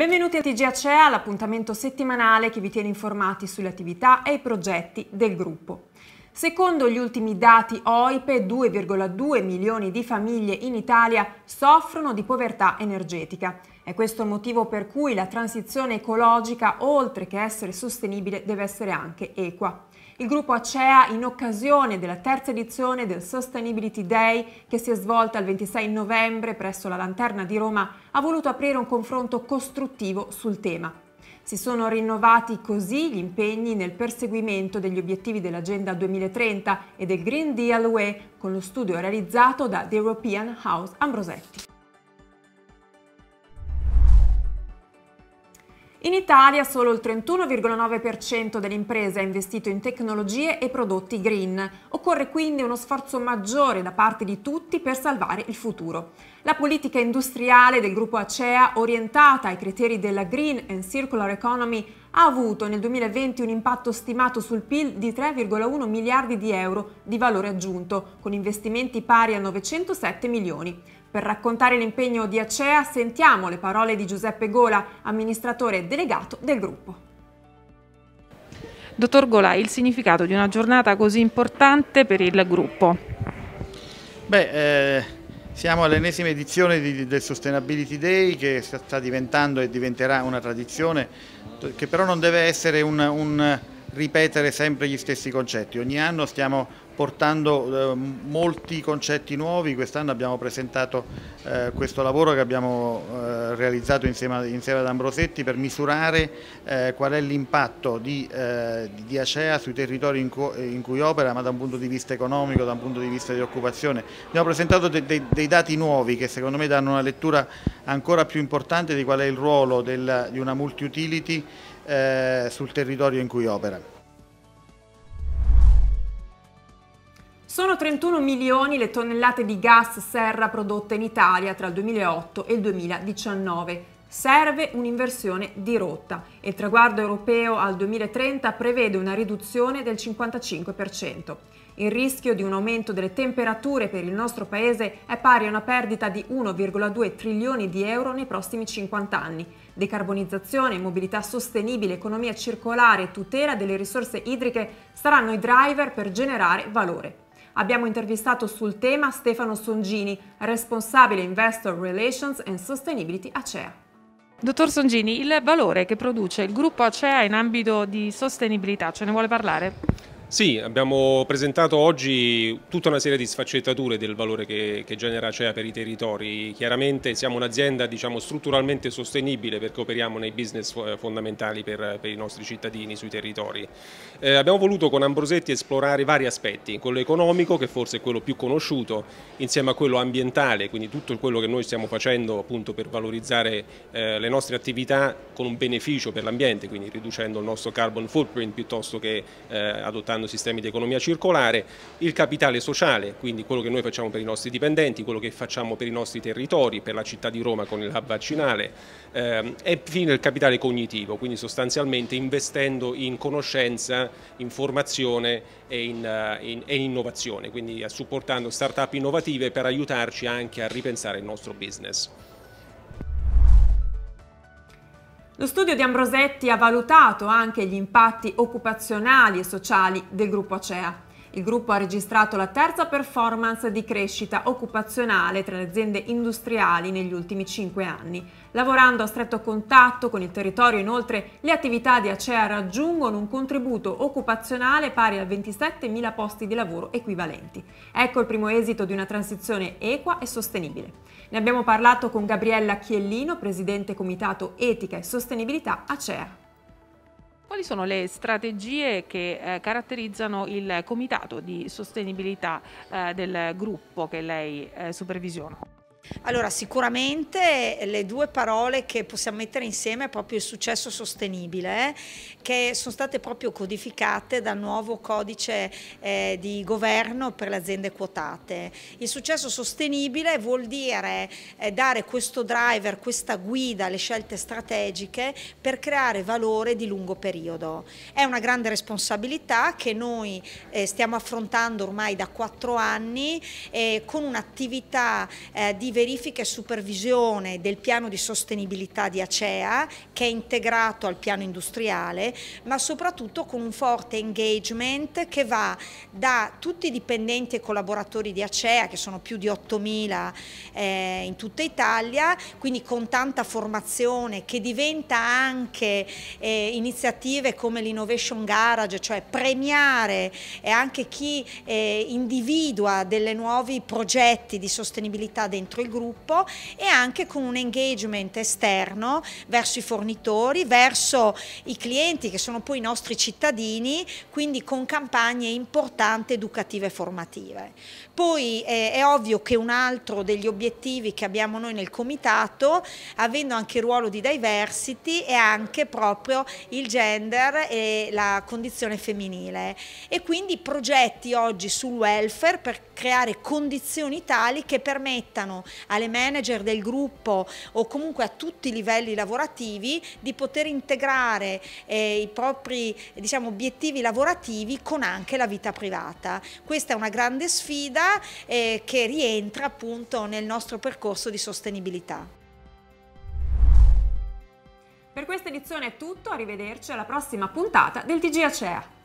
Benvenuti a TGACEA, l'appuntamento settimanale che vi tiene informati sulle attività e i progetti del gruppo. Secondo gli ultimi dati OIPE, 2,2 milioni di famiglie in Italia soffrono di povertà energetica. È questo il motivo per cui la transizione ecologica, oltre che essere sostenibile, deve essere anche equa. Il gruppo Acea, in occasione della terza edizione del Sustainability Day, che si è svolta il 26 novembre presso la Lanterna di Roma, ha voluto aprire un confronto costruttivo sul tema. Si sono rinnovati così gli impegni nel perseguimento degli obiettivi dell'Agenda 2030 e del Green Deal UE con lo studio realizzato da The European House Ambrosetti. In Italia solo il 31,9% delle imprese ha investito in tecnologie e prodotti green. Occorre quindi uno sforzo maggiore da parte di tutti per salvare il futuro. La politica industriale del gruppo Acea, orientata ai criteri della Green and Circular Economy, ha avuto nel 2020 un impatto stimato sul PIL di 3,1 miliardi di euro di valore aggiunto, con investimenti pari a 907 milioni. Per raccontare l'impegno di Acea sentiamo le parole di Giuseppe Gola, amministratore delegato del gruppo. Dottor Gola, il significato di una giornata così importante per il gruppo? Beh, eh siamo all'ennesima edizione di, del Sustainability Day che sta diventando e diventerà una tradizione che però non deve essere un, un ripetere sempre gli stessi concetti. Ogni anno stiamo portando eh, molti concetti nuovi, quest'anno abbiamo presentato eh, questo lavoro che abbiamo eh, realizzato insieme, insieme, ad Ambrosetti per misurare eh, qual è l'impatto di, eh, di, Acea sui territori in, cu in, cui opera, ma da un punto di vista economico, da un punto di vista di occupazione. Abbiamo presentato de de dei dati nuovi che secondo me danno una lettura ancora più importante di qual è il ruolo del, di una multi-utility eh, sul territorio in cui opera. Sono 31 milioni le tonnellate di gas serra prodotte in Italia tra il 2008 e il 2019. Serve un'inversione di rotta e il traguardo europeo al 2030 prevede una riduzione del 55%. Il rischio di un aumento delle temperature per il nostro paese è pari a una perdita di 1,2 trilioni di euro nei prossimi 50 anni. Decarbonizzazione, mobilità sostenibile, economia circolare e tutela delle risorse idriche saranno i driver per generare valore. Abbiamo intervistato sul tema Stefano Songini, responsabile Investor Relations and Sustainability ACEA. Dottor Songini, il valore che produce il gruppo Acea in ambito di sostenibilità, ce ne vuole parlare? Sì, abbiamo presentato oggi tutta una serie di sfaccettature del valore che, che genera CEA cioè, per i territori. Chiaramente siamo un'azienda diciamo, strutturalmente sostenibile perché operiamo nei business fondamentali per, per i nostri cittadini sui territori. Eh, abbiamo voluto con Ambrosetti esplorare vari aspetti, quello economico che forse è quello più conosciuto, insieme a quello ambientale, quindi tutto quello che noi stiamo facendo appunto per valorizzare eh, le nostre attività con un beneficio per l'ambiente, quindi riducendo il nostro carbon footprint piuttosto che eh, adottando sviluppando sistemi di economia circolare, il capitale sociale, quindi quello che noi facciamo per i nostri dipendenti, quello che facciamo per i nostri territori, per la città di Roma con il hub vaccinale, ehm, e infine il capitale cognitivo, quindi sostanzialmente investendo in conoscenza, in formazione e in, eh, in, e in innovazione, quindi supportando start-up innovative per aiutarci anche a ripensare il nostro business. Lo studio di Ambrosetti ha valutato anche gli impatti occupazionali e sociali del gruppo Acea. Il gruppo ha registrato la terza performance di crescita occupazionale tra le aziende industriali negli ultimi cinque anni. Lavorando a stretto contatto con il territorio, inoltre, le attività di Acea raggiungono un contributo occupazionale pari a 27.000 posti di lavoro equivalenti. Ecco il primo esito di una transizione equa e sostenibile. Ne abbiamo parlato con Gabriella Chiellino, presidente Comitato Etica e Sostenibilità Acea. Quali sono le strategie che eh, caratterizzano il Comitato di Sostenibilità eh, del gruppo che lei eh, supervisiona? Allora, sicuramente eh, le due parole che possiamo mettere insieme è proprio il successo sostenibile, eh, che sono state proprio codificate dal nuovo codice eh, di governo per le aziende quotate. Il successo sostenibile vuol dire eh, dare questo driver, questa guida alle scelte strategiche per creare valore di lungo periodo. È una grande responsabilità che noi eh, stiamo affrontando ormai da quattro anni con un'attività di verifica e supervisione del piano di sostenibilità di Acea che è integrato al piano industriale ma soprattutto con un forte engagement che va da tutti i dipendenti e collaboratori di Acea che sono più di 8.000 eh, in tutta Italia quindi con tanta formazione che diventa anche eh, iniziative come l'Innovation Garage cioè premiare eh, anche chi eh, individua delle nuovi progetti di sostenibilità dentro dentro il gruppo e anche con un engagement esterno verso i fornitori, verso i clienti che sono poi i nostri cittadini, quindi con campagne importanti educative e formative. Poi eh, è ovvio che un altro degli obiettivi che abbiamo noi nel comitato, avendo anche il ruolo di diversity, è anche proprio il gender e la condizione femminile e quindi progetti oggi sul welfare per creare condizioni tali che permettano alle manager del gruppo o comunque a tutti i livelli lavorativi di poter integrare eh, i propri diciamo, obiettivi lavorativi con anche la vita privata. Questa è una grande sfida eh, che rientra appunto nel nostro percorso di sostenibilità. Per questa edizione è tutto, arrivederci alla prossima puntata del TG Acea.